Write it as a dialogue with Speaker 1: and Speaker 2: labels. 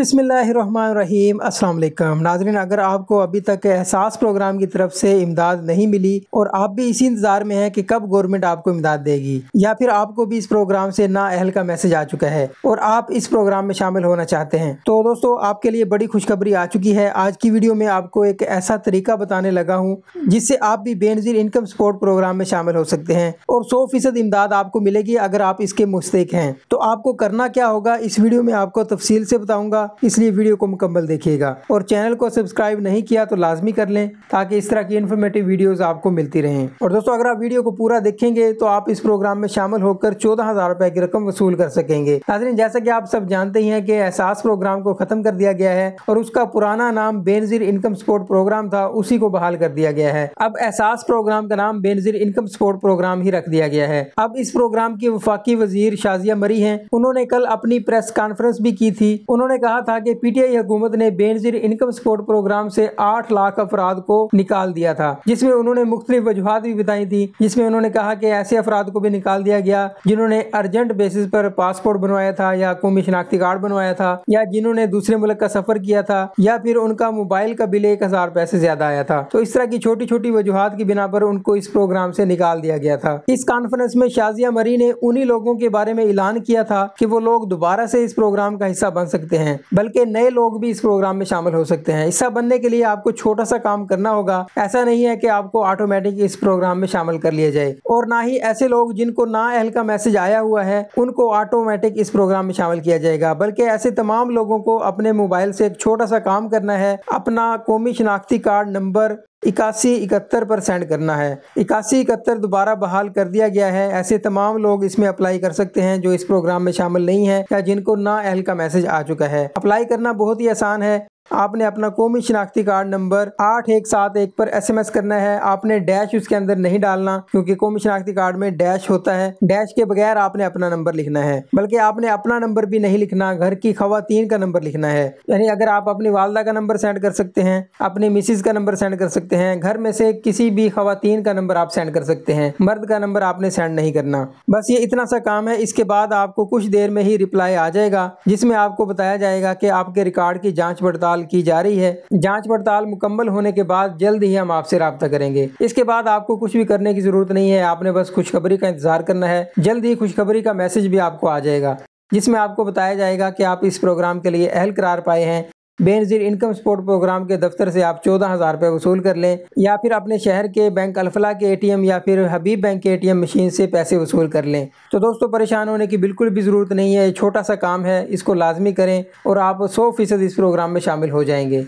Speaker 1: बसमीम अल्लाम नाजरन अगर आपको अभी तक एहसास प्रोग्राम की तरफ से इमदाद नहीं मिली और आप भी इसी इंतज़ार में हैं कि कब गवर्नमेंट आपको इमदाद देगी या फिर आपको भी इस प्रोग्राम से ना अहल का मैसेज आ चुका है और आप इस प्रोग्राम में शामिल होना चाहते हैं तो दोस्तों आपके लिए बड़ी खुशखबरी आ चुकी है आज की वीडियो में आपको एक ऐसा तरीका बताने लगा हूँ जिससे आप भी बेनजीर इनकम सपोर्ट प्रोग्राम में शामिल हो सकते हैं और सौ फीसद इमदाद आपको मिलेगी अगर आप इसके मुस्तक हैं तो आपको करना क्या होगा इस वीडियो में आपको तफसील से बताऊँगा होगा इसलिए वीडियो को मुकम्मल देखिएगा और चैनल को सब्सक्राइब नहीं किया तो लाजमी कर लें ताकि इस तरह की इन्फॉर्मेटिव वीडियोस आपको मिलती रहें और दोस्तों अगर आप वीडियो को पूरा देखेंगे तो आप इस प्रोग्राम में शामिल होकर चौदह हजार रुपए की रकम वसूल कर सकेंगे नाजरीन जैसा कि आप सब जानते हैं कि एहसास प्रोग्राम को खत्म कर दिया गया है और उसका पुराना नाम बेनजीर इनकम सपोर्ट प्रोग्राम था उसी को बहाल कर दिया गया है अब एहसास प्रोग्राम का नाम बेनजीर इनकम सपोर्ट प्रोग्राम ही रख दिया गया है अब इस प्रोग्राम की वफाकी वजीर शाजिया मरी है उन्होंने कल अपनी प्रेस कॉन्फ्रेंस भी की थी उन्होंने कहा कहा था कि पीटीआई हुकूमत ने बेनजीर इनकम सपोर्ट प्रोग्राम से आठ लाख अफराद को निकाल दिया था जिसमें उन्होंने मुख्तलिफ वजुहत भी बताई थी जिसमें उन्होंने कहा कि ऐसे अफराद को भी निकाल दिया गया जिन्होंने अर्जेंट बेसिस पर पासपोर्ट बनवाया था या कौमी शनाख्ती कार्ड बनवाया था या जिन्होंने दूसरे मुल्क का सफर किया था या फिर उनका मोबाइल का बिल एक हजार पैसे ज्यादा आया था तो इस तरह की छोटी छोटी वजूहत की बिना पर उनको इस प्रोग्राम से निकाल दिया गया था इस कॉन्फ्रेंस में शाजिया मरी ने उन्हीं लोगों के बारे में ऐलान किया था कि वो लोग दोबारा से इस प्रोग्राम का हिस्सा बन सकते हैं बल्कि नए लोग भी इस प्रोग्राम में शामिल हो सकते हैं हिस्सा बनने के लिए आपको छोटा सा काम करना होगा ऐसा नहीं है कि आपको ऑटोमेटिक इस प्रोग्राम में शामिल कर लिया जाए और ना ही ऐसे लोग जिनको ना अहल का मैसेज आया हुआ है उनको ऑटोमेटिक इस प्रोग्राम में शामिल किया जाएगा बल्कि ऐसे तमाम लोगों को अपने मोबाइल से एक छोटा सा काम करना है अपना कौमी शनाख्ती कार्ड नंबर इक्यासी इकहत्तर पर सेंड करना है इक्यासी इकहत्तर दोबारा बहाल कर दिया गया है ऐसे तमाम लोग इसमें अप्लाई कर सकते हैं जो इस प्रोग्राम में शामिल नहीं है या जिनको ना अहल का मैसेज आ चुका है अप्लाई करना बहुत ही आसान है आपने अपना कौमी शनाख्ती कार्ड नंबर आठ एक सात एक पर एसएमएस करना है आपने डैश उसके अंदर नहीं डालना क्योंकि कौमी शनाख्ती कार्ड में डैश होता है डैश के बगैर आपने अपना नंबर लिखना है बल्कि आपने अपना नंबर भी नहीं लिखना घर की खातन का नंबर लिखना है यानी अगर आप अपनी वालदा का नंबर सेंड कर सकते हैं अपने मिसिस का नंबर सेंड कर सकते हैं घर में से किसी भी खातन का नंबर आप सेंड कर सकते हैं मर्द का नंबर आपने सेंड नहीं करना बस ये इतना सा काम है इसके बाद आपको कुछ देर में ही रिप्लाई आ जाएगा जिसमें आपको बताया जाएगा कि आपके रिकॉर्ड की जाँच पड़ताल पड़ताल की जा रही है जाँच पड़ताल मुकम्मल होने के बाद जल्द ही हम आपसे रबता करेंगे इसके बाद आपको कुछ भी करने की जरूरत नहीं है आपने बस खुशखबरी का इंतजार करना है जल्द ही खुशखबरी का मैसेज भी आपको आ जाएगा जिसमें आपको बताया जाएगा कि आप इस प्रोग्राम के लिए अहल करार पाए हैं बेनजीर इनकम सपोर्ट प्रोग्राम के दफ्तर से आप चौदह हज़ार रुपये वसूल कर लें या फिर अपने शहर के बैंक अल्फला के एटीएम या फिर हबीब बैंक के एटीएम मशीन से पैसे वसूल कर लें तो दोस्तों परेशान होने की बिल्कुल भी ज़रूरत नहीं है छोटा सा काम है इसको लाजमी करें और आप सौ फीसद इस प्रोग्राम में शामिल हो जाएंगे